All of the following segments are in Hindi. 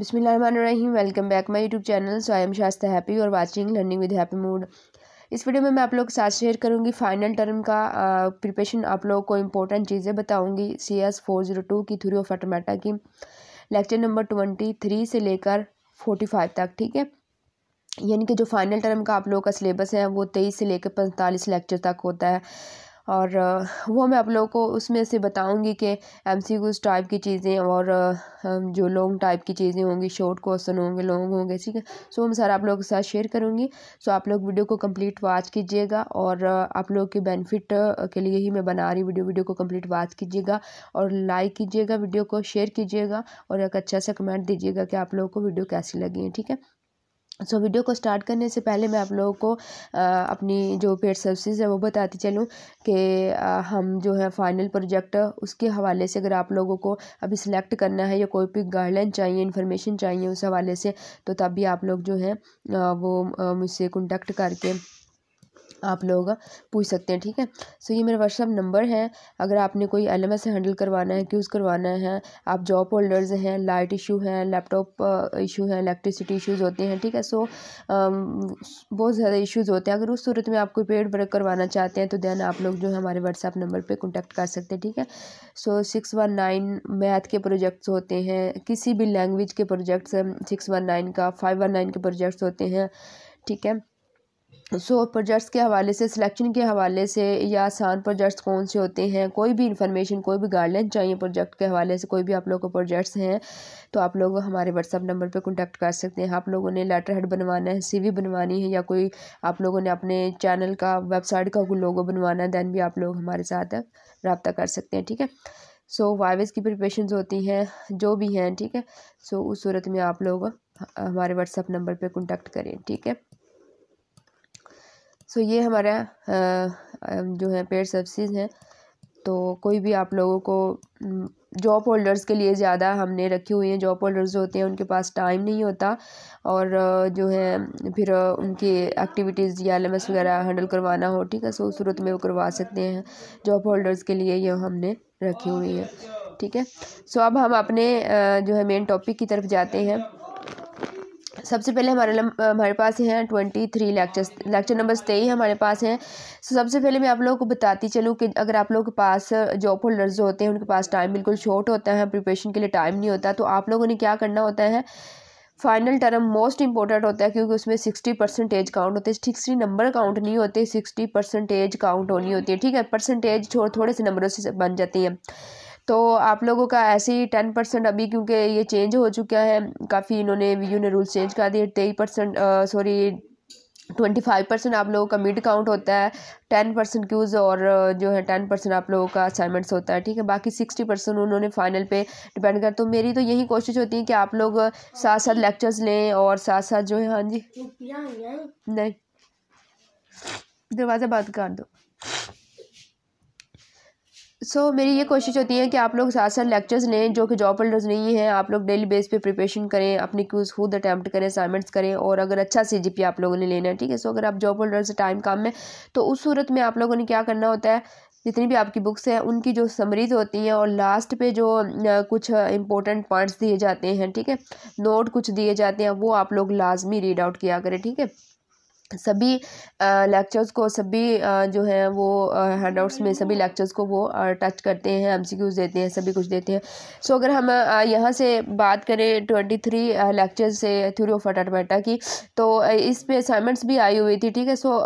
बिसमीम welcome back my YouTube channel so I am Shasta happy और watching learning with happy mood इस वीडियो में मैं आप लोग के साथ शेयर करूंगी फाइनल टर्म का प्रिपरेशन आप लोगों को इंपॉर्टेंट चीज़ें बताऊंगी C S four zero two की थ्री ऑफ ऑटोमेटा की लेक्चर नंबर ट्वेंटी थ्री से लेकर फोर्टी फाइव तक ठीक है यानी कि जो फाइनल टर्म का आप लोगों का सिलेबस है वो तेईस से लेकर पैंतालीस लेक्चर तक होता है और वो मैं आप लोगों को उसमें से बताऊँगी कि एम सी क्यूज़ टाइप की चीज़ें और जो लॉन्ग टाइप की चीज़ें होंगी शॉर्ट क्वेश्चन होंगे लॉन्ग होंगे ठीक है सो मैं सारा आप लोगों के साथ शेयर करूँगी सो आप लोग वीडियो को कंप्लीट वाच कीजिएगा और आप लोगों के बेनिफिट के लिए ही मैं बना रही वीडियो वीडियो को कम्प्लीट वाच कीजिएगा और लाइक कीजिएगा वीडियो को शेयर कीजिएगा और एक अच्छा सा कमेंट दीजिएगा कि आप लोगों को वीडियो कैसी लगी है ठीक है सो वीडियो को स्टार्ट करने से पहले मैं आप लोगों को अपनी जो पेड सर्विसेज है वो बताती चलूँ कि हम जो है फाइनल प्रोजेक्ट उसके हवाले से अगर आप लोगों को अभी सिलेक्ट करना है या कोई भी गाइडलाइन चाहिए इन्फॉर्मेशन चाहिए उस हवाले से तो तब भी आप लोग जो है वो मुझसे कॉन्टेक्ट करके आप लोग पूछ सकते हैं ठीक है सो ये मेरा व्हाट्सअप नंबर है अगर आपने कोई एल एम हैंडल करवाना है क्यूज़ करवाना है आप जॉब होल्डर्स हैं लाइट इशू हैं लैपटॉप इशू uh, हैं इलेक्ट्रिसिटी इशूज़ होते हैं ठीक है सो um, बहुत ज़्यादा इशूज़ होते हैं अगर उस सूरत में आप कोई पेड वर्क करवाना चाहते हैं तो दैन आप लोग जो है हमारे व्हाट्सअप नंबर पर कॉन्टैक्ट कर सकते हैं ठीक है so six one nine math के प्रोजेक्ट्स होते हैं किसी भी लैंग्वेज के प्रोजेक्ट्स सिक्स वन नाइन का फाइव वन नाइन के प्रोजेक्ट्स होते हैं ठीक है सो प्रोजेक्ट्स के हवाले से सिलेक्शन के हवाले से या आसान प्रोजेक्ट्स कौन से होते हैं कोई भी इंफॉर्मेशन कोई भी गाइडलाइन चाहिए प्रोजेक्ट के हवाले से कोई भी आप लोगों को प्रोजेक्ट्स हैं तो आप लोग हमारे व्हाट्सअप नंबर पर कॉन्टैक्ट कर सकते हैं आप लोगों ने लेटर हेड बनवाना है सी बनवानी है या कोई आप लोगों ने अपने चैनल का वेबसाइट का कोई लोगो बनवाना है दैन भी आप लोग हमारे साथ रबता कर सकते हैं ठीक है सो वाइवेज की प्रिपरेशन होती हैं जो भी हैं ठीक है सो उस सूरत में आप लोग हमारे व्हाट्सअप नंबर पर कॉन्टैक्ट करें ठीक है सो तो ये हमारा जो है पेड सब्सिज हैं तो कोई भी आप लोगों को जॉब होल्डर्स के लिए ज़्यादा हमने रखी हुई हैं जॉब होल्डर्स होते हैं उनके पास टाइम नहीं होता और जो है फिर उनकी एक्टिविटीज़ या एल वगैरह हैंडल करवाना हो ठीक है सो सूरत में वो करवा सकते हैं जॉब होल्डर्स के लिए ये हमने रखी हुई है ठीक है सो अब हम अपने जो है मेन टॉपिक की तरफ जाते हैं सबसे पहले हमारे हमारे पास हैं twenty three lectures lecture number तेई हमारे पास हैं सो सबसे पहले मैं आप लोगों को बताती चलूँ कि अगर आप लोगों के पास जॉब होल्डर्स जो होते हैं उनके पास टाइम बिल्कुल शॉर्ट होता है प्रिपरेशन के लिए टाइम नहीं होता तो आप लोगों ने क्या करना होता है फाइनल टर्म मोस्ट इंपॉर्टेंट होता है क्योंकि उसमें सिक्सटी परसेंटेज काउंट होते हैं सिक्सटी नंबर काउंट नहीं होते सिक्सटी परसेंटेज काउंट होनी होती है ठीक है परसेंटेज थोड़े थोड़े से नंबरों से बन जाती है तो आप लोगों का ऐसे ही टेन परसेंट अभी क्योंकि ये चेंज हो चुका है काफ़ी इन्होंने वी ने रूल्स चेंज कर दिए तेईस percent sorry twenty five percent आप लोगों का मिड काउंट होता है टेन परसेंट क्यूज़ और जो है टेन परसेंट आप लोगों का असाइनमेंट्स होता है ठीक है बाकी सिक्सटी परसेंट उन्होंने फाइनल पे डिपेंड कर तो मेरी तो यही कोशिश होती है कि आप लोग साथ साथ लेक्चर्स लें और साथ साथ जो है हाँ जी नहीं दरवाज़ा बंद कर दो सो so, मेरी ये कोशिश होती है कि आप लोग साथ साथ लेक्चर्स लें जो कि जॉब होल्डर्स नहीं हैं आप लोग डेली बेस पे प्रिपरेशन करें अपने क्यूज़ खुद अटैम्प्ट करें असाइनमेंट्स करें और अगर अच्छा सी जी आप लोगों ने लेना है ठीक है सो अगर आप जॉब होल्डर्स टाइम काम में तो उस सूरत में आप लोगों ने क्या करना होता है जितनी भी आपकी बुक्स हैं उनकी जो समरीज होती हैं और लास्ट पे जो कुछ इंपॉर्टेंट पॉइंट्स दिए जाते हैं ठीक है नोट कुछ दिए जाते हैं वो आप लोग लाजमी रीड आउट किया करें ठीक है सभी लेक्चर्स को सभी जो है वो हैंडआउट्स में सभी लेक्चर्स को वो टच करते हैं एमसीक्यूज देते हैं सभी कुछ देते हैं सो so, अगर हम यहाँ से बात करें ट्वेंटी थ्री लेक्चर्स से थ्योरी ऑफ अटाटमेटा की तो इस पे असाइनमेंट्स भी आई हुई थी ठीक है सो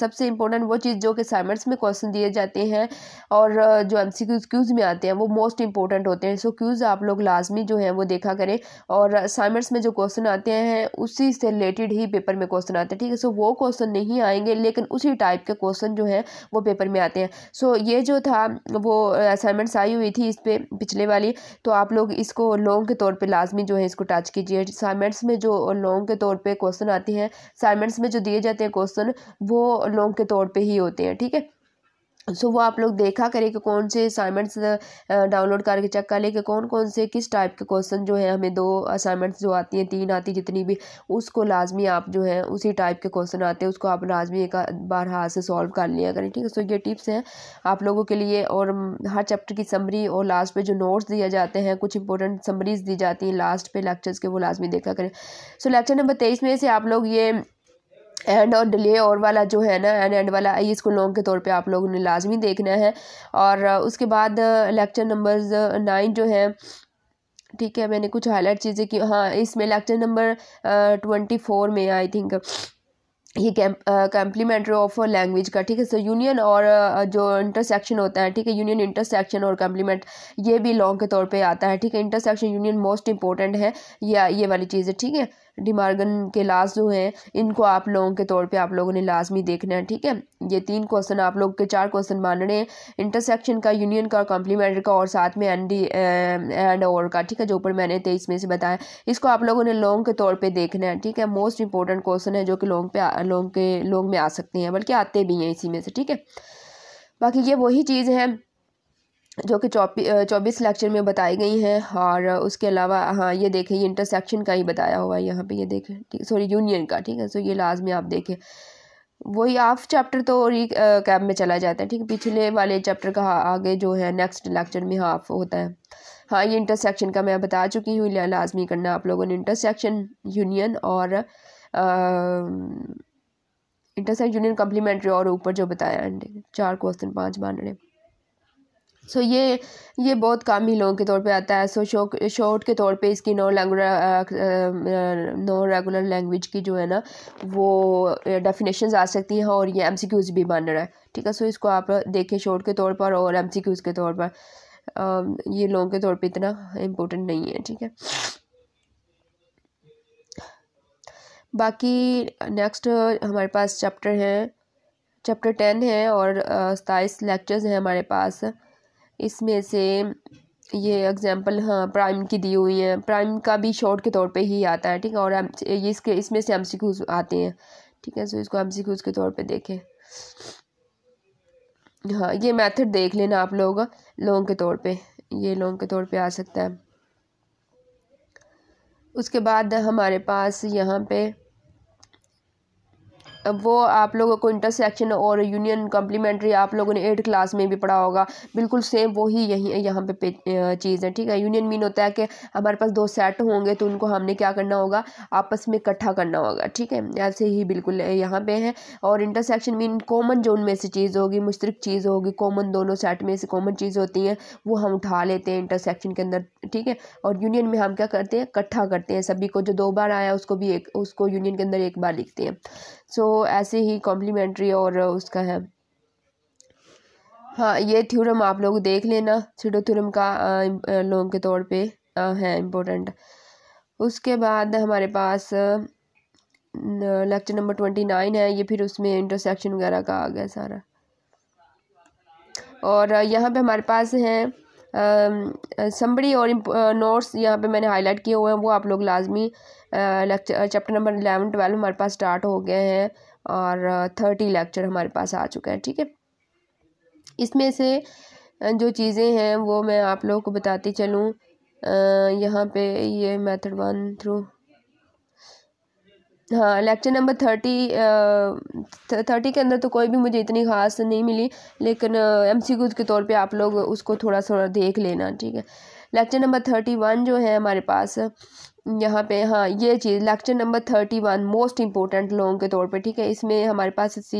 सबसे इम्पोर्टेंट वो चीज़ जो कि असाइनमेंट्स में क्वेश्चन दिए जाते हैं और जो एम सी क्यूज क्यूज़ में आते हैं वो मोस्ट इंपॉर्टेंट होते हैं सो so, क्यूज़ आप लोग लाजमी जो है वो देखा करें और असाइनमेंट्स में जो क्वेश्चन आते हैं उसी से रिलेटेड ही पेपर में क्वेश्चन आते हैं ठीक है सो so, वो क्वेश्चन नहीं आएंगे लेकिन उसी टाइप के क्वेश्चन जो हैं वो पेपर में आते हैं सो so, ये जो था वो असाइनमेंट्स आई हुई थी इस पर पिछले वाली तो आप लोग इसको लॉन्ग के तौर पर लाजमी जो है इसको टच कीजिए असाइनमेंट्स में जो लॉन्ग के तौर पर क्वेश्चन आते हैं असाइनमेंट्स में जो दिए जाते हैं क्वेश्चन वो लॉन्ग के तौर पर ही होते हैं ठीक है सो वो आप लोग देखा करें कि कौन से असाइनमेंट्स डाउनलोड करके चेक कर लें कि कौन कौन से किस टाइप के क्वेश्चन जो है हमें दो असाइनमेंट्स जो आती हैं तीन आती जितनी भी उसको लाजमी आप जो है उसी टाइप के क्वेश्चन आते हैं उसको आप लाजमी एक बार हाथ से सॉल्व कर लिया करें ठीक है सो ये टिप्स हैं आप लोगों के लिए और हर चैप्टर की समरी और लास्ट पर जो नोट्स दिए जाते हैं कुछ इंपॉर्टेंट समरीज दी जाती हैं लास्ट पे लेक्चर्स के वो लाजमी देखा करें सो लेक्चर नंबर तेईस में से आप लोग ये एंड और डिले और वाला जो है ना एंड एंड वाला इसको लॉन्ग के तौर पे आप लोगों ने लाजमी देखना है और उसके बाद लेक्चर नंबर्स नाइन जो है ठीक है मैंने कुछ हाईलाइट चीज़ें की हाँ इसमें लेक्चर नंबर ट्वेंटी फोर में आई थिंक ये कम्प्लीमेंट्री ऑफ लैंग्वेज का ठीक है सो यूनियन और जो इंटरसेक्शन होता है ठीक है यूनियन इंटरसेक्शन और कम्प्लीमेंट ये भी लॉन्ग के तौर पे आता है ठीक है इंटरसेक्शन यूनियन मोस्ट इंपॉर्टेंट है या ये वाली चीज़ है ठीक है डिमार्गन के लास्ट जो हैं इनको आप लोगों के तौर पे आप लोगों ने लाजमी देखना है ठीक है ये तीन क्वेश्चन आप लोग के चार क्वेश्चन मानने हैं इंटरसेक्शन का यूनियन का कॉम्प्लीमेंट्री का और साथ में एंड एंड और का ठीक है जो ऊपर मैंने तेईस में से बताया इसको आप लोगों ने लॉन्ग के तौर पर देखना है ठीक है मोस्ट इंपॉर्टेंट क्वेश्चन है जो कि लॉन्ग पे लॉन्ग के लॉन्ग में आ सकते हैं बल्कि आते भी हैं इसी में से ठीक है बाकी ये वही चीज़ है जो कि चौबीस लेक्चर में बताई गई हैं और उसके अलावा हाँ ये देखें ये इंटरसेक्शन का ही बताया हुआ है यहाँ पे ये देखें ठीक सॉरी यूनियन का ठीक है सो ये लाजमी आप देखें वही हाफ चैप्टर तो री कैब में चला जाता है ठीक है पिछले वाले चैप्टर का आगे जो है नेक्स्ट लेक्चर में हाफ होता है हाँ ये इंटरसेक्शन का मैं बता चुकी हूँ लाजमी करना आप लोगों ने इंटरसेक्शन यूनियन और इंटरसेक्शन यूनियन कम्प्लीमेंट्री और ऊपर जो बताया चार क्वेश्चन पाँच बानवे सो so, ये ये बहुत काम ही लोगों के तौर पे आता है सो शॉर्ट के तौर पे इसकी no lang no regular language की जो है ना वो डेफिनेशन आ सकती हैं और ये एम सी क्यूज़ भी बन रहा है ठीक है सो इसको आप देखें शॉर्ट के तौर पर और एम सी क्यूज़ के तौर पर आ, ये लोगों के तौर पर इतना इम्पोर्टेंट नहीं है ठीक है बाकी नेक्स्ट हमारे पास चैप्टर हैं चैप्टर टेन है और सताईस लेक्चर्स हैं हमारे पास इसमें से ये एग्जांपल हाँ प्राइम की दी हुई है प्राइम का भी शॉर्ट के तौर पे ही आता है ठीक है और ये इसके इसमें से एम आते हैं ठीक है सो इसको एम के तौर पे देखें हाँ ये मेथड देख लेना आप लोग लॉन्ग के तौर पे ये लॉन्ग के तौर पे आ सकता है उसके बाद हमारे पास यहाँ पे वो आप लोगों को इंटरसेक्शन और यूनियन कम्प्लीमेंट्री आप लोगों ने एट क्लास में भी पढ़ा होगा बिल्कुल सेम वही यही यहाँ पे, पे चीज़ है ठीक है यूनियन मीन होता है कि हमारे पास दो सेट होंगे तो उनको हमने क्या करना होगा आपस में इकट्ठा करना होगा ठीक है ऐसे ही बिल्कुल यहाँ पे है और इंटरसेक्शन मीन कॉमन जो उनमें से चीज़ होगी मुश्तरक चीज़ होगी कॉमन दोनों सेट में से कॉमन चीज़ होती हैं वो हम उठा लेते हैं इंटरसेक्शन के अंदर ठीक है और यूनियन में हम क्या करते हैं इकट्ठा करते हैं सभी को जो दो बार आया उसको भी एक उसको यूनियन के अंदर एक बार लिखते हैं सो so, ऐसे ही कॉम्प्लीमेंट्री और उसका है हाँ ये थ्योरम आप लोग देख लेना सीडो थ्योरम का लोगों के तौर पे है इम्पोर्टेंट उसके बाद हमारे पास लेक्चर नंबर ट्वेंटी नाइन है ये फिर उसमें इंटरसेक्शन वगैरह का आ गया सारा और यहाँ पे हमारे पास हैं सम्बड़ी और नोट्स यहाँ पे मैंने हाईलाइट किए हुए हैं वो आप लोग लाजमी lecture chapter number eleven twelve हमारे पास स्टार्ट हो गए हैं और थर्टी लेक्चर हमारे पास आ चुके हैं ठीक है इसमें से जो चीज़ें हैं वो मैं आप लोगों को बताती चलूँ यहाँ पे ये मेथड वन थ्रू हाँ लेक्चर नंबर थर्टी थर्टी के अंदर तो कोई भी मुझे इतनी खास नहीं मिली लेकिन एम सी के तौर पे आप लोग उसको थोड़ा थोड़ा देख लेना ठीक है लेक्चर नंबर थर्टी वन जो है हमारे पास यहाँ पे हाँ ये चीज़ lecture number thirty one most important लोगों के तौर पे ठीक है इसमें हमारे पास सी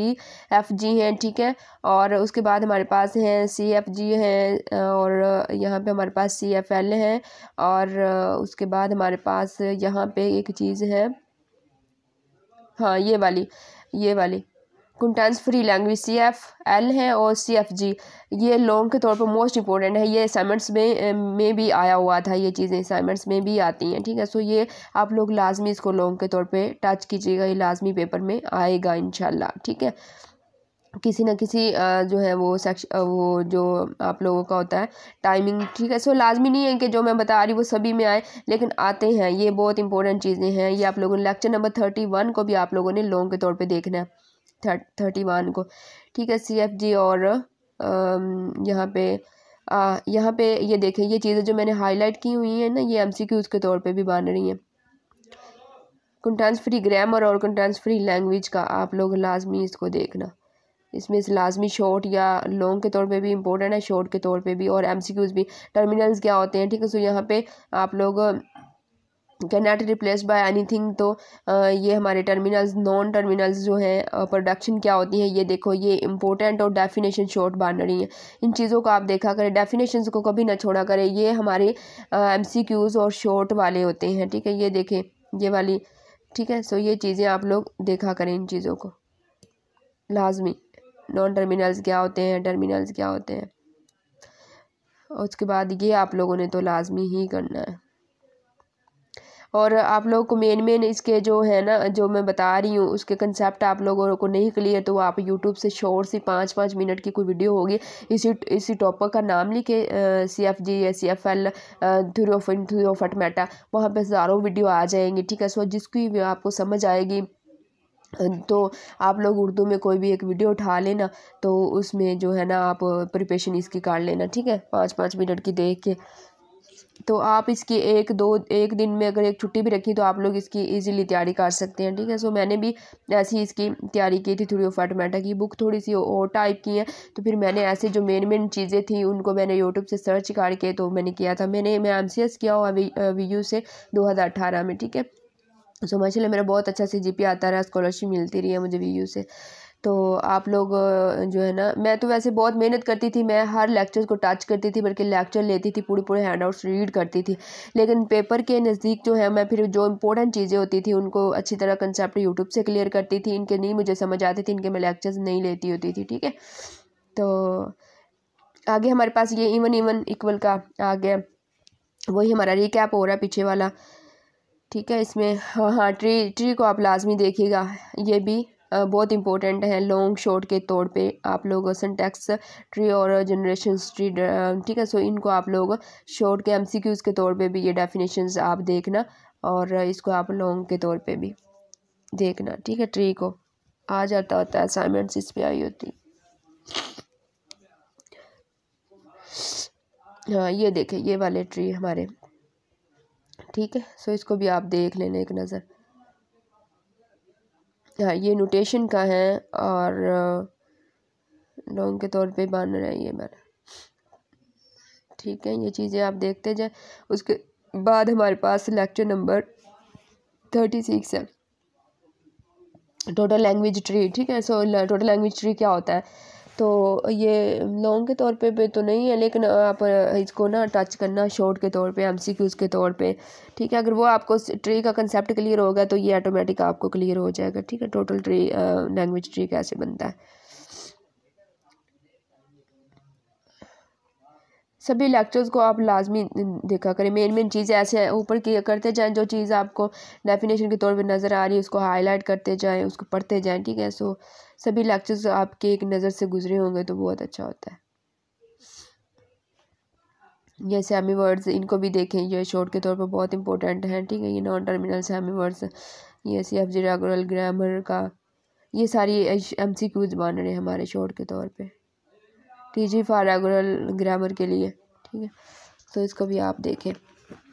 एफ जी हैं ठीक है और उसके बाद हमारे पास हैं सी एफ जी हैं और यहाँ पे हमारे पास सी एफ एल हैं और उसके बाद हमारे पास यहाँ पे एक चीज़ है हाँ ये वाली ये वाली context free language C F L हैं और सी एफ जी ये लॉन्ग के तौर पर मोस्ट इंपॉर्टेंट है ये असाइनमेंट्स में में भी आया हुआ था ये चीज़ें असाइनमेंट्स में भी आती हैं ठीक है सो ये आप लोग लाजमी इसको लॉन्ग के तौर पर टच कीजिएगा ये लाजमी पेपर में आएगा इन ठीक है किसी ना किसी जो है वो सेक्श वो जो आप लोगों का होता है टाइमिंग ठीक है सो लाजमी नहीं है कि जो मैं बता रही वो सभी में आए लेकिन आते हैं ये बहुत इंपॉर्टेंट चीज़ें हैं ये आप लोगों ने लेक्चर नंबर थर्टी वन को भी आप लोगों ने लॉन्ग के तौर पे देखना है थर्टी वन को ठीक है सी एफ जी और यहाँ पे यहाँ पे ये देखें ये चीज़ें जो मैंने हाईलाइट की हुई हैं ना ये क्यूज के तौर पे भी बन रही हैं कंटेंस फ्री ग्रामर और कंटेंस फ्री लैंग्वेज का आप लोग लाजमी इसको देखना इसमें इस लाजमी शॉर्ट या लॉन्ग के तौर पे भी इम्पोर्टेंट है शॉर्ट के तौर पे भी और एमसीक्यूज़ भी टर्मिनल्स क्या होते हैं ठीक है सो यहाँ पे आप लोग can not replace by anything तो ये हमारे टर्मिनल्स नॉन टर्मिनल्स जो हैं प्रोडक्शन क्या होती है ये देखो ये इंपॉर्टेंट और डेफिनेशन शॉर्ट बाउंड्री है इन चीज़ों को आप देखा करें डेफिनेशन को कभी ना छोड़ा करें ये हमारे एम सी क्यूज़ और शॉर्ट वाले होते हैं ठीक है ये देखें ये वाली ठीक है सो ये चीज़ें आप लोग देखा करें इन चीज़ों को लाजमी नॉन टर्मिनल्स क्या होते हैं टर्मिनल्स क्या होते हैं उसके बाद ये आप लोगों ने तो लाजमी ही करना है और आप लोगों को मेन मेन इसके जो है ना जो मैं बता रही हूँ उसके कंसेप्ट आप लोगों को नहीं क्लियर तो आप यूट्यूब से शोर सी पाँच पाँच मिनट की कोई वीडियो होगी इसी इसी टॉपिक का नाम लिखे सी एफ जी या C F L of through of automata वहाँ पर हज़ारों वीडियो आ जाएंगी ठीक है सो जिसकी भी आपको समझ आएगी तो आप लोग उर्दू में कोई भी एक वीडियो उठा लेना तो उसमें जो है ना आप प्रिपरेशन इसकी काट लेना ठीक है पाँच पाँच मिनट की देख के तो आप इसकी एक दो एक दिन में अगर एक छुट्टी भी रखी तो आप लोग इसकी इजीली तैयारी कर सकते हैं ठीक है सो मैंने भी ऐसी इसकी तैयारी की थी थोड़ी ऑफाटमेटा की बुक थोड़ी सी और टाइप की है तो फिर मैंने ऐसे जो मेन मेन चीज़ें थी उनको मैंने यूट्यूब से सर्च करके तो मैंने किया था मैंने मैं एम किया हुआ वी यू से दो में ठीक है सो माशाला मेरा बहुत अच्छा सी जी आता रहा स्कॉलरशिप मिलती रही है मुझे वी से तो आप लोग जो है ना मैं तो वैसे बहुत मेहनत करती थी मैं हर लेक्चर्स को टच करती थी बल्कि लेक्चर लेती थी पूरे पूरे हैंड आउट्स रीड करती थी लेकिन पेपर के नज़दीक जो है मैं फिर जो इंपॉर्टेंट चीज़ें होती थी उनको अच्छी तरह कंसेप्ट यूट्यूब से क्लियर करती थी इनके नहीं मुझे समझ आती थी इनके मैं लेक्चर्स नहीं लेती होती थी ठीक है तो आगे हमारे पास ये इवन इवन इक्वल का आ गया वही हमारा रिकैप हो रहा है पीछे वाला ठीक है इसमें हाँ हाँ ट्री ट्री को आप लाजमी देखिएगा ये भी बहुत इंपॉर्टेंट है लॉन्ग शॉर्ट के तौर पे आप लोग सेंटेक्स ट्री और जनरेशन ट्री ठीक है सो इनको आप लोग शॉर्ट के एमसीक्यूज के तौर पे भी ये डेफिनेशन आप देखना और इसको आप लॉन्ग के तौर पे भी देखना ठीक है ट्री को आ जाता होता है असाइनमेंट्स इस पर आई होती हाँ ये देखें ये वाले ट्री हमारे ठीक है सो इसको भी आप देख लेना एक नज़र हाँ ये नोटेशन का है और लॉन्ग के तौर पे रहा है ये मेरा ठीक है ये चीज़ें आप देखते जाए उसके बाद हमारे पास लेक्चर नंबर थर्टी सिक्स है टोटल लैंग्वेज ट्री ठीक है सो टोटल लैंग्वेज ट्री क्या होता है तो ये लॉन्ग के तौर पे भी तो नहीं है लेकिन आप इसको ना टच करना शॉर्ट के तौर पे एमसीक्यूज़ के तौर पे ठीक है अगर वो आपको ट्री का कंसेप्ट क्लियर होगा तो ये ऑटोमेटिक आपको क्लियर हो जाएगा ठीक है टोटल ट्री लैंग्वेज ट्री कैसे बनता है सभी लेक्चर्स को आप लाजमी देखा करें मेन मेन चीज़ें ऐसे ऊपर किया करते जाएँ जो चीज़ आपको डेफिनेशन के तौर पर नज़र आ रही है उसको हाईलाइट करते जाएँ उसको पढ़ते जाएँ ठीक है सो सभी लेक्चर्स आपके एक नज़र से गुजरे होंगे तो बहुत अच्छा होता है ये सेमी वर्ड्स इनको भी देखें ये शॉर्ट के तौर पर बहुत इंपॉर्टेंट हैं ठीक है ये नॉन टर्मिनल सेमी वर्ड्स ये सी एफ जी ग्रामर का ये सारी एम सी क्यूज बन रहे हैं हमारे शॉर्ट के तौर पर जी फॉर रेगुलर ग्रामर के लिए ठीक है तो इसको भी आप देखें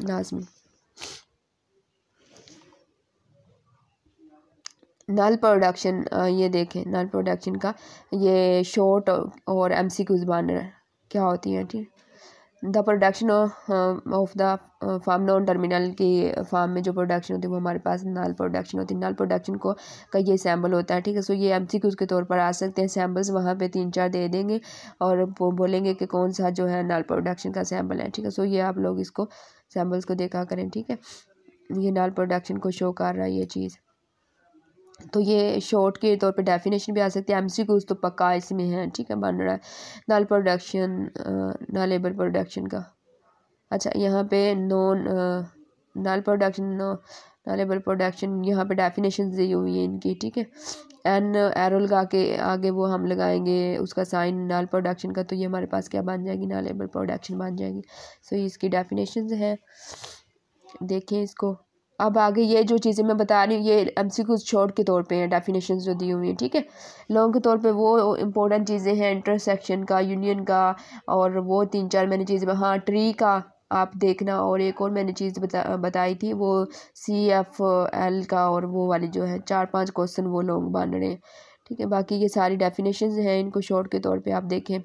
लाजमी नल प्रोडक्शन ये देखें नल प्रोडक्शन का ये शॉर्ट और एम सी क्यूज बानर क्या होती हैं ठीक the production of the form non terminal की फार्म में जो प्रोडक्शन होती है वो हमारे पास नाल प्रोडक्शन होती है नाल प्रोडक्शन को का ये सैम्बल होता है ठीक है सो ये एम सी के तौर पर आ सकते हैं सैम्बल्स वहाँ पे तीन चार दे देंगे और बोलेंगे कि कौन सा जो है नाल प्रोडक्शन का सैम्पल है ठीक है सो ये आप लोग इसको सैम्बल्स को देखा करें ठीक है ये नाल प्रोडक्शन को शो कर रहा है ये चीज़ तो ये शॉर्ट के तौर पे डेफिनेशन भी आ सकती है एम सी तो पक्का इसमें है ठीक है बन रहा है नाल प्रोडक्शन ना लेबर प्रोडक्शन का अच्छा यहाँ पे नॉन नाल प्रोडक्शन ना लेबर प्रोडक्शन यहाँ पे डेफिनेशन दी हुई है इनकी ठीक है एन एरो लगा के आगे वो हम लगाएंगे उसका साइन नाल प्रोडक्शन का तो ये हमारे पास क्या बन जाएगी ना लेबर प्रोडक्शन बन जाएगी सो so, इसकी डेफिनेशन है देखें इसको अब आगे ये जो चीज़ें मैं बता रही हूँ ये एम सी क्यूज शॉर्ट के तौर पे हैं डेफिनेशन जो दी हुई हैं ठीक है लॉन्ग के तौर पे वो इंपॉर्टेंट चीज़ें हैं इंटरसेक्शन का यूनियन का और वो तीन चार मैंने चीज़ें हाँ ट्री का आप देखना और एक और मैंने चीज़ बता बताई थी वो सी एफ एल का और वो वाली जो है चार पाँच क्वेश्चन वो लॉन्ग बन रहे हैं ठीक है बाकी ये सारी डेफिनेशन हैं इनको शॉर्ट के तौर पर आप देखें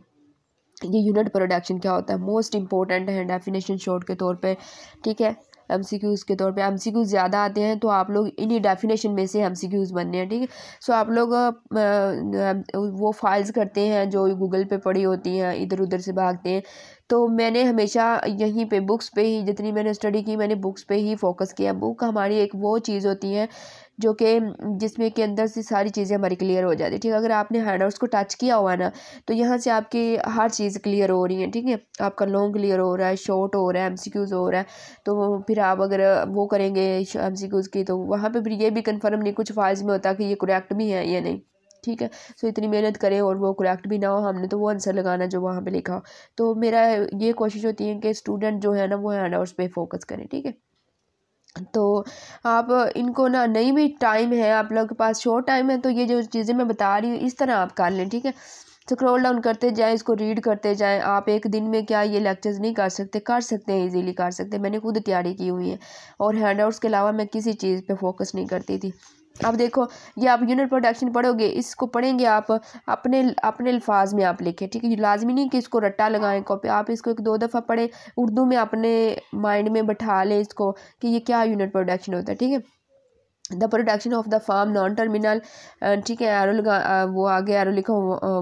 ये यूनिट प्रोडक्शन क्या होता है मोस्ट इंपॉर्टेंट है डेफिनेशन शॉर्ट के तौर पे ठीक है एम सी क्यूज़ के तौर पे एम सी क्यूज़ ज़्यादा आते हैं तो आप लोग इन्हीं डेफिनेशन में से एम सी क्यूज़ बनने हैं ठीक है सो आप लोग वो फाइल्स करते हैं जो गूगल पे पड़ी होती हैं इधर उधर से भागते हैं तो मैंने हमेशा यहीं पे बुक्स पे ही जितनी मैंने स्टडी की मैंने बुक्स पे ही फोकस किया बुक हमारी एक वो चीज़ होती है जो कि जिसमें के अंदर से सारी चीज़ें हमारी क्लियर हो जाती है ठीक है अगर आपने हैंडआउट्स को टच किया हुआ ना तो यहाँ से आपकी हर चीज़ क्लियर हो रही है ठीक है आपका लॉन्ग क्लियर हो रहा है शॉर्ट हो रहा है एम हो रहा है तो फिर आप अगर वो करेंगे एम की तो वहाँ पर फिर ये भी कन्फर्म नहीं कुछ फाइल्स में होता कि ये करेक्ट भी है या नहीं ठीक है सो इतनी मेहनत करें और वो करेक्ट भी ना हो हमने तो वो आंसर लगाना जो वहाँ पे लिखा हो तो मेरा ये कोशिश होती है कि स्टूडेंट जो है ना वो हैंड आउट्स पे फोकस करें ठीक है तो आप इनको ना नहीं भी टाइम है आप लोग के पास शॉर्ट टाइम है तो ये जो चीज़ें मैं बता रही हूँ इस तरह आप कर लें ठीक है स्क्रोल डाउन करते जाएं इसको रीड करते जाएं आप एक दिन में क्या ये लेक्चर्स नहीं कर सकते कर सकते हैं इजीली कर सकते हैं मैंने खुद तैयारी की हुई है और आउट्स के अलावा मैं किसी चीज़ पर फोकस नहीं करती थी आप देखो ये आप यूनिट प्रोडक्शन पढ़ोगे इसको पढ़ेंगे आप अपने अपने अल्फाज में आप लिखें ठीक है लाजमी नहीं कि इसको रट्टा लगाएं कॉपी आप इसको एक दो दफ़ा पढ़ें उर्दू में अपने माइंड में बैठा लें इसको कि ये क्या यूनिट प्रोडक्शन होता है ठीक है the production of the form non terminal ठीक है एरो uh, वो आगे एरो लिखो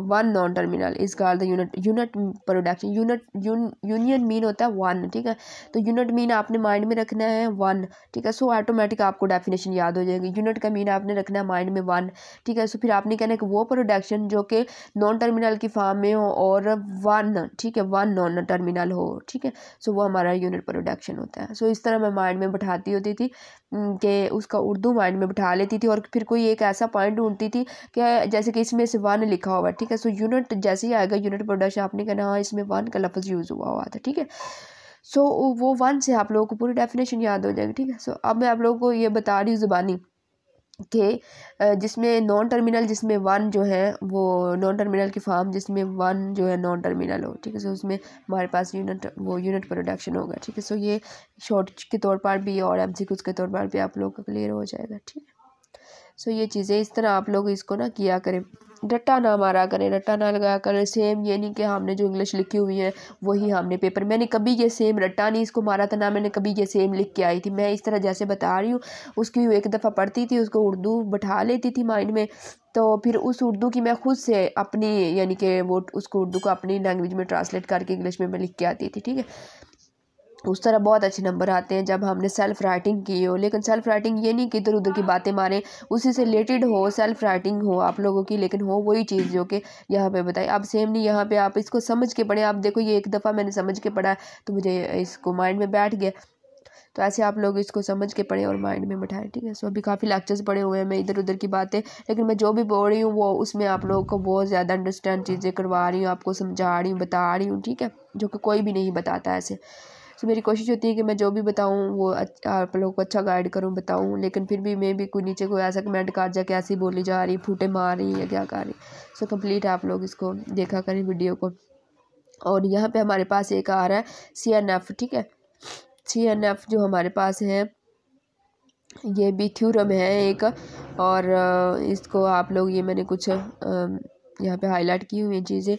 वन नॉन टर्मिनल इस कार the unit unit production unit union mean होता है वन ठीक है तो यूनिट मीन आपने माइंड में रखना है वन ठीक है सो ऑटोमेटिक आपको डेफिनेशन याद हो जाएगी यूनिट का मीन आपने रखना है माइंड में वन ठीक है सो फिर आपने कहना है कि वो प्रोडक्शन जो कि नॉन टर्मिनल की फार्म में हो और वन ठीक है वन नॉन टर्मिनल हो ठीक है सो वो हमारा यूनिट प्रोडक्शन होता है सो इस तरह मैं माइंड में बैठाती होती थी के उसका उर्दू माइंड में बिठा लेती थी और फिर कोई एक ऐसा पॉइंट ढूंढती थी कि हाँ, जैसे कि इसमें से वन लिखा हुआ है ठीक है सो यूनिट जैसे ही आएगा यूनिट प्रोडक्शन आपने कहना हाँ इसमें वन का लफ्ज़ यूज़ हुआ हुआ था ठीक है सो वो वन से आप लोगों को पूरी डेफिनेशन याद हो जाएगी ठीक है सो अब मैं आप लोगों को ये बता रही हूँ ज़ुबानी के जिसमें नॉन टर्मिनल जिसमें वन जो है वो नॉन टर्मिनल की फार्म जिसमें वन जो है नॉन टर्मिनल हो ठीक है सो उसमें हमारे पास यूनिट वो यूनिट प्रोडक्शन होगा ठीक है सो ये शॉर्ट के तौर पर भी और एम के तौर पर भी आप लोगों का क्लियर हो जाएगा ठीक है सो ये चीज़ें इस तरह आप लोग इसको ना किया करें रट्टा ना मारा करें रट्टा ना लगाया करें सेम ये नहीं कि हमने जो इंग्लिश लिखी हुई है वही हमने पेपर मैंने कभी ये सेम रट्टा नहीं इसको मारा था ना मैंने कभी ये सेम लिख के आई थी मैं इस तरह जैसे बता रही हूँ उसकी एक दफ़ा पढ़ती थी उसको उर्दू बैठा लेती थी माइंड में तो फिर उस उर्दू की मैं खुद से अपनी यानी कि वो उसको उर्दू को अपनी लैंग्वेज में ट्रांसलेट करके इंग्लिश में मैं लिख के आती थी ठीक है उस तरह बहुत अच्छे नंबर आते हैं जब हमने सेल्फ राइटिंग की हो लेकिन सेल्फ राइटिंग ये नहीं कि इधर उधर की बातें मारें उसी से रिलेटेड हो सेल्फ राइटिंग हो आप लोगों की लेकिन हो वही चीज़ जो कि यहाँ पे बताई अब सेम नहीं यहाँ पे आप इसको समझ के पढ़ें आप देखो ये एक दफ़ा मैंने समझ के पढ़ा तो मुझे इसको माइंड में बैठ गया तो ऐसे आप लोग इसको समझ के पढ़ें और माइंड में बैठाएं ठीक है सो अभी काफ़ी लेक्चर्स पढ़े हुए हैं मैं इधर उधर की बातें लेकिन मैं जो भी बोल रही हूँ वो उसमें आप लोगों को बहुत ज़्यादा अंडरस्टैंड चीज़ें करवा रही हूँ आपको समझा रही हूँ बता रही हूँ ठीक है जो कि कोई भी नहीं बताता ऐसे सो तो मेरी कोशिश होती है कि मैं जो भी बताऊँ वो आप लोगों को अच्छा गाइड करूँ बताऊँ लेकिन फिर भी मैं भी कोई नीचे कोई ऐसा कमेंट कर जा कैसी ऐसी बोली जा रही फूटे मार रही है क्या कर रही सो कम्प्लीट आप लोग इसको देखा करें वीडियो को और यहाँ पर हमारे पास एक आ रहा है सी एन एफ ठीक है सी एन एफ जो हमारे पास है ये भी थ्यूरम है एक और इसको आप लोग ये मैंने कुछ यहाँ पे हाईलाइट की हुई चीज़ें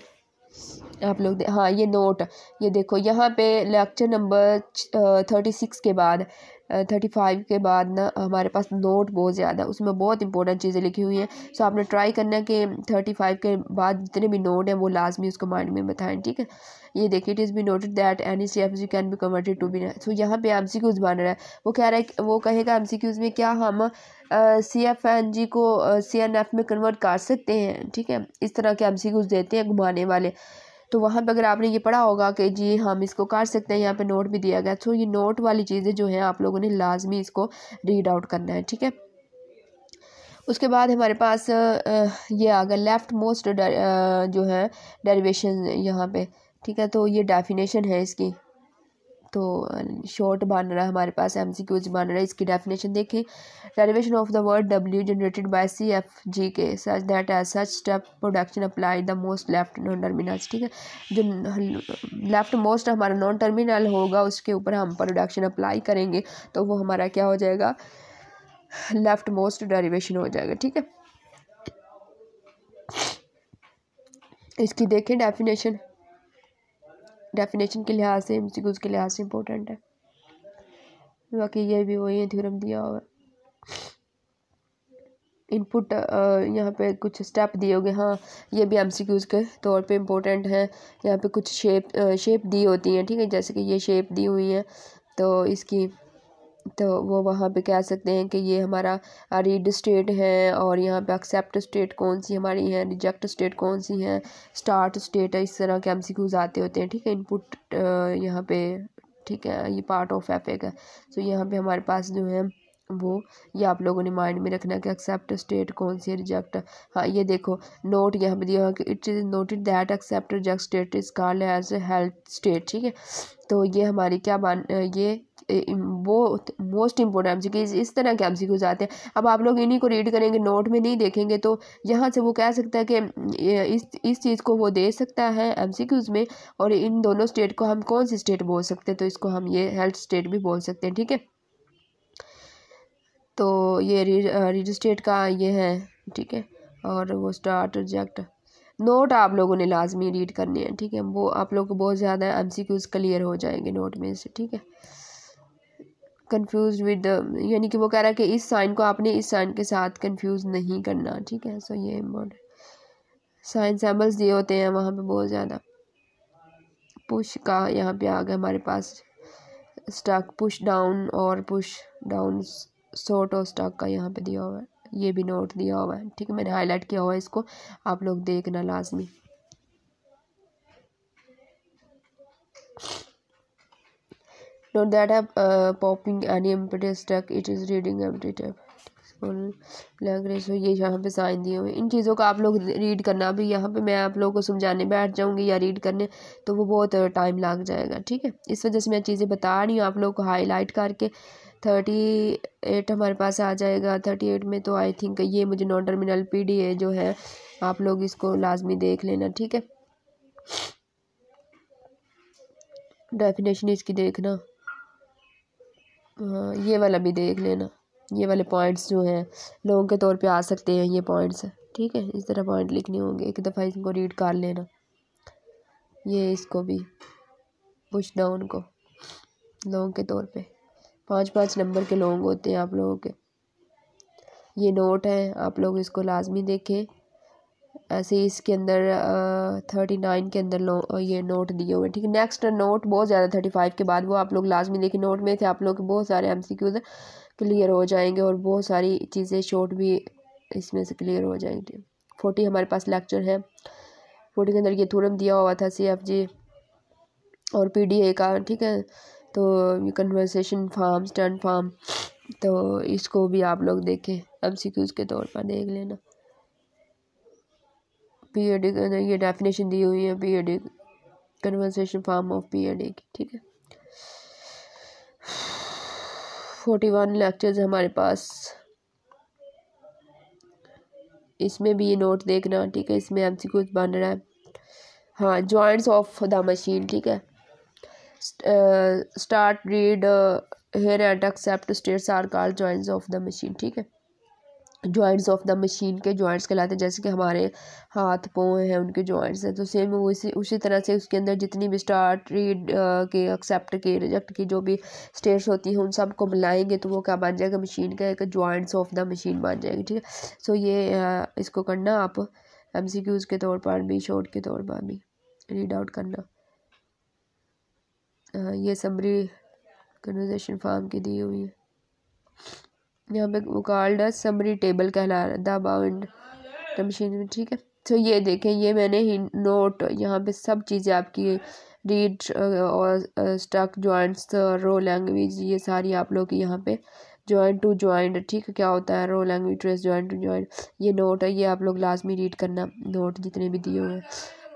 आप लोग हाँ ये नोट ये देखो यहाँ पे लेक्चर नंबर थर्टी सिक्स के बाद थर्टी फाइव के बाद ना हमारे पास नोट बहुत ज़्यादा उसमें बहुत इंपॉर्टेंट चीज़ें लिखी हुई हैं सो आपने ट्राई करना है कि थर्टी फाइव के बाद जितने भी नोट हैं वो लाजमी उसको माइंड में बताएं ठीक है ये देखिए it is be noted that any C M C can be converted to B so यहाँ पे एम सी क्यूज़ बन रहा है वो कह रहा है वो कहेगा एम सी क्यूज़ में क्या हम सी एफ एन जी को सी एन एफ में कन्वर्ट कर सकते हैं ठीक है इस तरह के एम सी क्यूज़ देते हैं घुमाने वाले तो वहाँ पर अगर आपने ये पढ़ा होगा कि जी हम इसको कर सकते हैं यहाँ पे नोट भी दिया गया तो ये नोट वाली चीज़ें जो हैं आप लोगों ने लाजमी इसको रीड आउट करना है ठीक है उसके बाद हमारे पास ये आ गया लेफ़्ट मोस्ट जो है डेरिवेशन यहाँ पे ठीक है तो ये डेफिनेशन है इसकी तो शॉर्ट बन रहा है हमारे पास एम सी क्यूज बन रहा है इसकी डेफिनेशन देखें derivation of the word W generated by C F G के such that as such step production apply the most left non terminals ठीक है जो लेफ्ट मोस्ट हमारा नॉन टर्मिनल होगा उसके ऊपर हम प्रोडक्शन अप्लाई करेंगे तो वो हमारा क्या हो जाएगा लेफ्ट मोस्ट डेरिवेशन हो जाएगा ठीक है इसकी देखें डेफिनेशन डेफिनेशन के लिहाज से एम के लिहाज से इम्पोर्टेंट है बाकी ये भी वही है थ्योरम दिया हुआ इनपुट यहाँ पे कुछ स्टेप दिए होंगे हाँ ये भी एम के तौर पे इम्पोर्टेंट हैं यहाँ पे कुछ शेप शेप दी होती हैं ठीक है जैसे कि ये शेप दी हुई है तो इसकी तो वो वहाँ पे कह सकते हैं कि ये हमारा रीड स्टेट है और यहाँ पे एक्सेप्ट स्टेट कौन सी हमारी है रिजेक्ट स्टेट कौन सी है स्टार्ट स्टेट है इस तरह के एम सी क्यूज़ आते होते हैं ठीक है इनपुट यहाँ पे ठीक है ये पार्ट ऑफ एपिक है सो तो यहाँ पे हमारे पास जो है वो ये आप लोगों ने माइंड में रखना है कि एक्सेप्ट स्टेट कौन सी है रिजेक्ट हाँ ये देखो नोट यहाँ पे दिया कि it is noted that accept reject state is called as health state ठीक है तो ये हमारी क्या मान ये बहुत most important M C Qs इस तरह के एम सी क्यूज़ आते हैं अब आप लोग इन्हीं को रीड करेंगे नोट में नहीं देखेंगे तो यहाँ से वो कह सकता है कि इस इस चीज़ को वो दे सकता है एम सी क्यूज़ में और इन दोनों स्टेट को हम कौन सी स्टेट बोल सकते हैं तो इसको हम ये हेल्थ स्टेट भी बोल सकते हैं ठीक है तो ये रीड स्टेट का ये है ठीक है और वो स्टार्ट रिजेक्ट नोट आप लोगों ने लाजमी रीड करनी है ठीक है वो आप लोग को बहुत ज़्यादा एम सी क्यूज़ क्लियर हो जाएंगे नोट में से ठीक है कन्फ्यूज विद uh, यानी कि वो कह रहा है कि इस साइन को आपने इस साइन के साथ कन्फ्यूज़ नहीं करना ठीक है सो ये इम्पोर्टेंट साइन सैम्पल्स दिए होते हैं वहाँ पे बहुत ज़्यादा पुश का यहाँ पे आ गया हमारे पास स्टक पुश डाउन और पुश डाउन सोट और स्टक का यहाँ पे दिया हुआ है ये भी नोट दिया हुआ है ठीक है मैंने हाईलाइट किया हुआ है इसको आप लोग देखना लाजमी Note that a uh, popping any empty stack it is reading empty tab लग रहे सो ये यहाँ पे साइन दिए हुए इन चीज़ों का आप लोग रीड करना अभी यहाँ पे मैं आप लोगों को समझाने बैठ जाऊँगी या रीड करने तो वो बहुत टाइम uh, लग जाएगा ठीक है इस वजह से मैं चीज़ें बता रही हूँ आप लोगों को हाईलाइट करके थर्टी एट हमारे पास आ जाएगा थर्टी एट में तो आई थिंक ये मुझे non terminal P D A जो है आप लोग इसको लाजमी देख लेना ठीक है डेफिनेशन इसकी देखना हाँ ये वाला भी देख लेना ये वाले पॉइंट्स जो हैं लोगों के तौर पे आ सकते हैं ये पॉइंट्स ठीक है इस तरह पॉइंट लिखने होंगे एक दफ़ा इनको रीड कर लेना ये इसको भी पूछना उनको लोगों के तौर पे पाँच पाँच नंबर के लोग होते हैं आप लोगों के ये नोट है आप लोग इसको लाजमी देखें ऐसे ही इसके अंदर थर्टी नाइन के अंदर लो ये नोट दिए हुए ठीक है नेक्स्ट नोट बहुत ज़्यादा थर्टी फाइव के बाद वो आप लोग लाजमी देखिए नोट में थे आप लोग के बहुत सारे एम सी क्यूज क्लियर हो जाएंगे और बहुत सारी चीज़ें शॉर्ट भी इसमें से क्लियर हो जाएंगी फोर्टी हमारे पास लेक्चर है फोर्टी के अंदर ये थूरम दिया हुआ था सी एफ जी और पी डी ए का ठीक है तो कन्वर्सेशन फार्म स्टैंड फार्म तो इसको भी आप लोग देखें एम सी क्यूज़ के तौर पर देख लेना पी एड ये डेफिनेशन दी हुई है P D A conversation form of P D A की ठीक है फोर्टी वन लेक्चर्स हमारे पास इसमें भी ये नोट देखना ठीक है इसमें एम सी कुछ बन रहा है हाँ जॉइंट्स ऑफ द मशीन ठीक है start read here and accept states are called joints of the machine ठीक है जॉइंट्स ऑफ द मशीन के जॉइंट्स कहलाते हैं जैसे कि हमारे हाथ पाँव हैं उनके जॉइंट्स हैं तो सेम वो इसी उसी तरह से उसके अंदर जितनी भी स्टार्ट रीड के एक्सेप्ट के रिजेक्ट की जो भी स्टेट्स होती हैं उन सब को मिलाएंगे तो वो क्या बन जाएगा मशीन का एक जॉइंट्स ऑफ द मशीन बन जाएगी ठीक है सो ये इसको करना आप एम सी क्यूज़ के तौर पर भी शॉर्ट के तौर पर भी रीड आउट करना ये समरी कन्वर्जेशन फार्म की दी हुई है यहाँ पे वो है समरी टेबल कहला रहा है द अबाउंड मशीन ठीक है तो ये देखें ये मैंने नोट यहाँ पे सब चीज़ें आपकी रीड uh, और स्टक जॉइंट्स रो लैंग्वेज ये सारी आप लोग यहाँ पे जॉइंट टू जॉइंट ठीक है क्या होता है row language trace joint to joint ये नोट है ये आप लोग लाजमी रीड करना नोट जितने भी दिए हुए हैं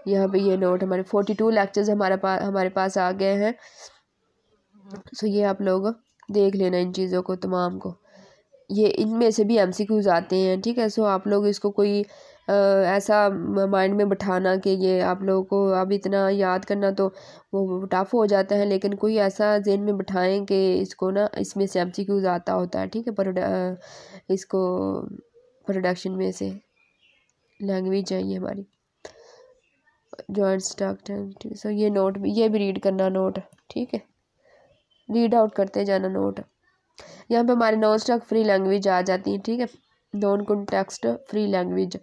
यहाँ पे ये नोट हमारे फोर्टी टू लेक्चर्स हमारे पास हमारे पास आ गए हैं सो तो ये आप लोग देख लेना इन चीज़ों को तमाम को ये इनमें से भी क्यूज़ आते हैं ठीक है सो आप लोग इसको कोई आ, ऐसा माइंड में बैठाना कि ये आप लोगों को अब इतना याद करना तो वो टफ हो जाता है लेकिन कोई ऐसा जेन में बैठाएँ कि इसको ना इसमें से एम आता होता है ठीक है पर इसको प्रोडक्शन में से लैंग्वेज चाहिए हमारी जॉइंट स्टॉक सो ये नोट भी ये भी रीड करना नोट ठीक है रीड आउट करते जाना नोट यहाँ पे हमारे नॉन स्टॉक फ्री लैंग्वेज आ जाती है ठीक है नॉन कॉन्टेक्स्ट फ्री लैंग्वेज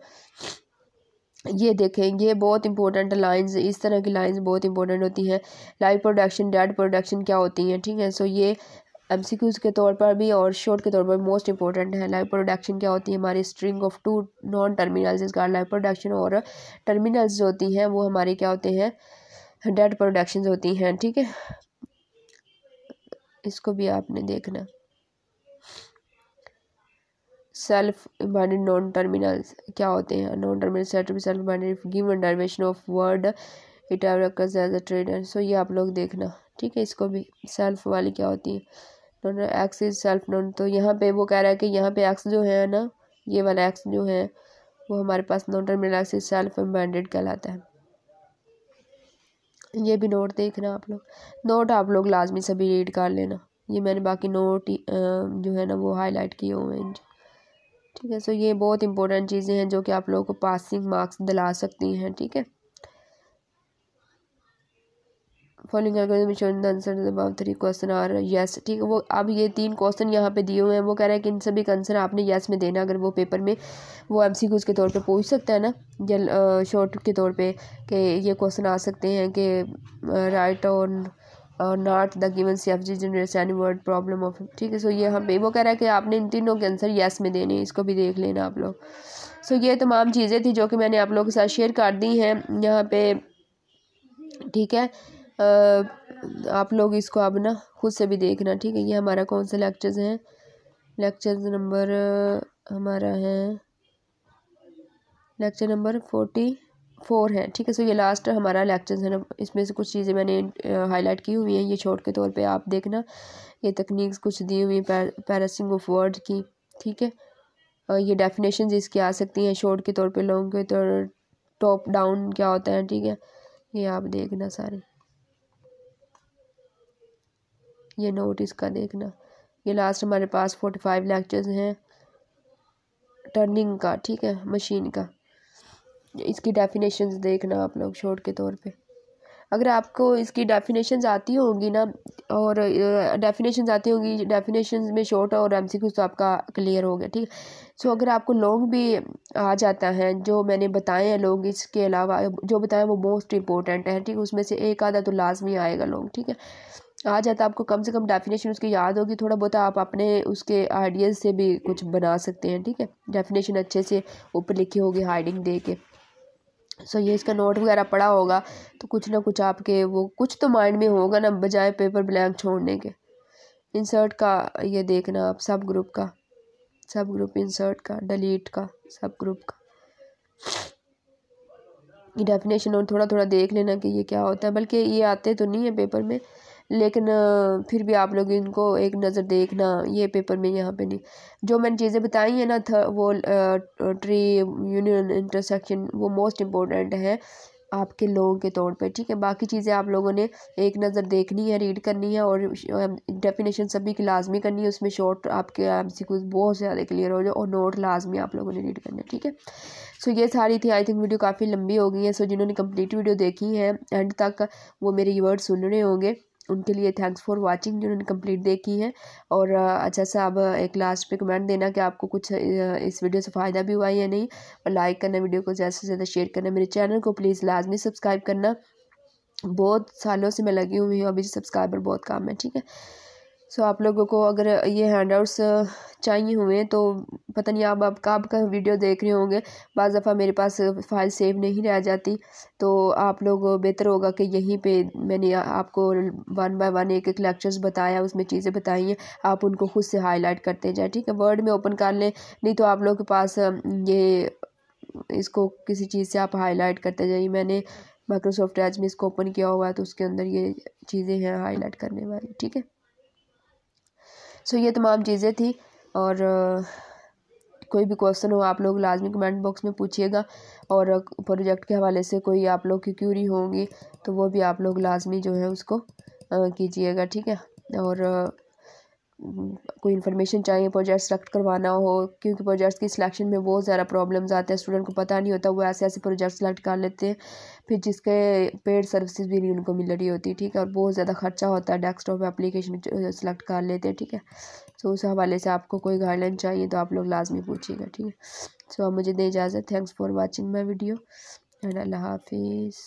ये देखें ये बहुत इंपॉर्टेंट लाइंस इस तरह की लाइंस बहुत इंपॉर्टेंट होती हैं लाइव प्रोडक्शन डेड प्रोडक्शन क्या होती हैं ठीक है सो ये क्यूज के तौर पर भी और शॉर्ट के तौर पर मोस्ट इंपॉर्टेंट है लाइव प्रोडक्शन क्या होती है हमारी string of two non terminals इसका लाइव प्रोडक्शन और टर्मिनल्स जो होती हैं वो हमारे क्या होते हैं डेड प्रोडक्शन होती हैं ठीक है इसको भी आपने देखना सेल्फ बाइंडेड नॉन टर्मिनल क्या होते हैं non terminal set B self binded given dimension of word it as a trader so ये आप लोग देखना ठीक है इसको भी सेल्फ वाली क्या होती है non X is self non तो यहाँ पे वो कह रहा है कि यहाँ पे एक्स जो है ना ये वाला एक्स जो है वो हमारे पास non terminal X is self embedded कहलाता है ये भी नोट देखना आप लोग नोट आप लोग लाजमी सभी रीड कर लेना ये मैंने बाकी नोट जो है ना वो हाईलाइट किए हुए हैं ठीक है सो ये बहुत इंपॉर्टेंट चीज़ें हैं जो कि आप लोगों को पासिंग मार्क्स दिला सकती हैं ठीक है following answer three question are yes ठीक है वो अब ये तीन क्वेश्चन यहाँ पे दिए हुए हैं वो कह रहे हैं कि इन सभी का आंसर आपने येस में देना अगर वो पेपर में वो एम सी के तौर पे पूछ सकता है ना या शॉर्ट के तौर पे कि ये क्वेश्चन आ सकते हैं कि write on not the given C F G generates any word problem of ठीक है सो ये हम वो कह रहा है कि आपने इन तीनों के आंसर येस में देने इसको भी देख लेना आप लोग सो ये तमाम चीज़ें थी जो कि मैंने आप लोगों के साथ शेयर कर दी हैं यहाँ पे ठीक है आप लोग इसको अब ना खुद से भी देखना ठीक है ये हमारा कौन से लेक्चर्स हैं लेक्चर नंबर हमारा है लेक्चर नंबर फोर्टी फोर है ठीक है सो ये लास्ट हमारा लेक्चर है ना इसमें से कुछ चीज़ें मैंने हाईलाइट की हुई हैं ये छोट के तौर पे आप देखना ये तकनीक्स कुछ दी हुई हैं पैरसिंग ऑफ वर्ड की ठीक है और ये डेफिनेशन इसकी आ सकती हैं शॉर्ट के तौर पे लॉन्ग के तौर टॉप डाउन क्या होता है ठीक है ये आप देखना सारे ये नोट इसका देखना ये लास्ट हमारे पास फोर्टी फाइव लेक्चर्स हैं टर्निंग का ठीक है मशीन का इसकी डेफिनेशंस देखना आप लोग शॉर्ट के तौर पे अगर आपको इसकी डेफिनेशंस आती होंगी ना और डेफिनेशंस आती होंगी डेफिनेशंस में शॉर्ट और एम तो आपका क्लियर हो गया ठीक है सो अगर आपको लॉन्ग भी आ जाता है जो मैंने बताए हैं लॉन्ग इसके अलावा जो बताएं वो मोस्ट इंपॉर्टेंट है ठीक है उसमें से एक आधा तो लाजमी आएगा लॉन्ग ठीक है आ जाता आपको कम से कम डेफिनेशन उसकी याद होगी थोड़ा बहुत आप अपने उसके आइडियाज़ से भी कुछ बना सकते हैं ठीक है डेफिनेशन अच्छे से ऊपर लिखी होगी हाइडिंग दे के सो ये इसका नोट वगैरह पड़ा होगा तो कुछ ना कुछ आपके वो कुछ तो माइंड में होगा ना बजाय पेपर ब्लैंक छोड़ने के इंसर्ट का ये देखना आप सब ग्रुप का सब ग्रुप इंसर्ट का डिलीट का सब ग्रुप का ये डेफिनेशन और थोड़ा थोड़ा देख लेना कि ये क्या होता है बल्कि ये आते तो नहीं है पेपर में लेकिन फिर भी आप लोग इनको एक नज़र देखना ये पेपर में यहाँ पे नहीं जो मैंने चीज़ें बताई हैं ना वो ट्री यूनियन इंटरसेक्शन वो मोस्ट इम्पोर्टेंट है आपके लोगों के तौर पे ठीक है बाकी चीज़ें आप लोगों ने एक नज़र देखनी है रीड करनी है और डेफिनेशन सभी की लाजमी करनी है उसमें शॉर्ट आपके एम बहुत ज़्यादा क्लियर हो जाए और नोट लाजमी आप लोगों ने रीड करना है ठीक है सो ये सारी थी आई थिंक वीडियो काफ़ी लंबी हो गई है सो जिन्होंने कम्प्लीट वीडियो देखी है एंड तक वो मेरे वर्ड सुन रहे होंगे उनके लिए थैंक्स फॉर वाचिंग जिन्होंने कंप्लीट देखी है और अच्छा सा अब एक लास्ट पे कमेंट देना कि आपको कुछ इस वीडियो से फ़ायदा भी हुआ है या नहीं और लाइक करना वीडियो को ज़्यादा से ज़्यादा शेयर करना मेरे चैनल को प्लीज़ लाजमी सब्सक्राइब करना बहुत सालों से मैं लगी हुई हूँ अभी सब्सक्राइबर बहुत काम है ठीक है सो आप लोगों को अगर ये हैंड आउट्स चाहिए हुए तो पता नहीं आप आप कब का वीडियो देख रहे होंगे बज़ दफ़ा मेरे पास फ़ाइल सेव नहीं रह जाती तो आप लोग बेहतर होगा कि यहीं पे मैंने आपको वन बाय वन एक एक लेक्चर्स बताया उसमें चीज़ें बताई हैं आप उनको खुद से हाईलाइट करते जाए ठीक है वर्ड में ओपन कर लें नहीं तो आप लोग के पास ये इसको किसी चीज़ से आप हाईलाइट करते जाइए मैंने माइक्रोसॉफ्ट एज में इसको ओपन किया हुआ है तो उसके अंदर ये चीज़ें हैं हाईलाइट करने वाली ठीक है सो ये तमाम चीज़ें थी और कोई भी क्वेश्चन हो आप लोग लाजमी कमेंट बॉक्स में पूछिएगा और प्रोजेक्ट के हवाले से कोई आप लोग की क्यूरी होंगी तो वो भी आप लोग लाजमी जो है उसको कीजिएगा ठीक है और हम्म, कोई इन्फॉर्मेशन चाहिए प्रोजेक्ट सेलेक्ट करवाना हो क्योंकि प्रोजेक्ट्स की सिलेक्शन में बहुत ज़्यादा प्रॉब्लम्स आते हैं स्टूडेंट को पता नहीं होता वो ऐसे ऐसे प्रोजेक्ट सेलेक्ट कर लेते हैं फिर जिसके पेड सर्विसेज भी नहीं उनको मिल रही होती ठीक है और बहुत ज़्यादा खर्चा होता है डेस्कटॉप एप्लीकेशन सेलेक्ट कर लेते हैं ठीक है सो तो उस हवाले से आपको कोई गाइडलाइन चाहिए तो आप लोग लाजमी पूछिएगा ठीक है सो आप मुझे दें इजाज़त thanks for watching my video and अल्लाह हाफिज़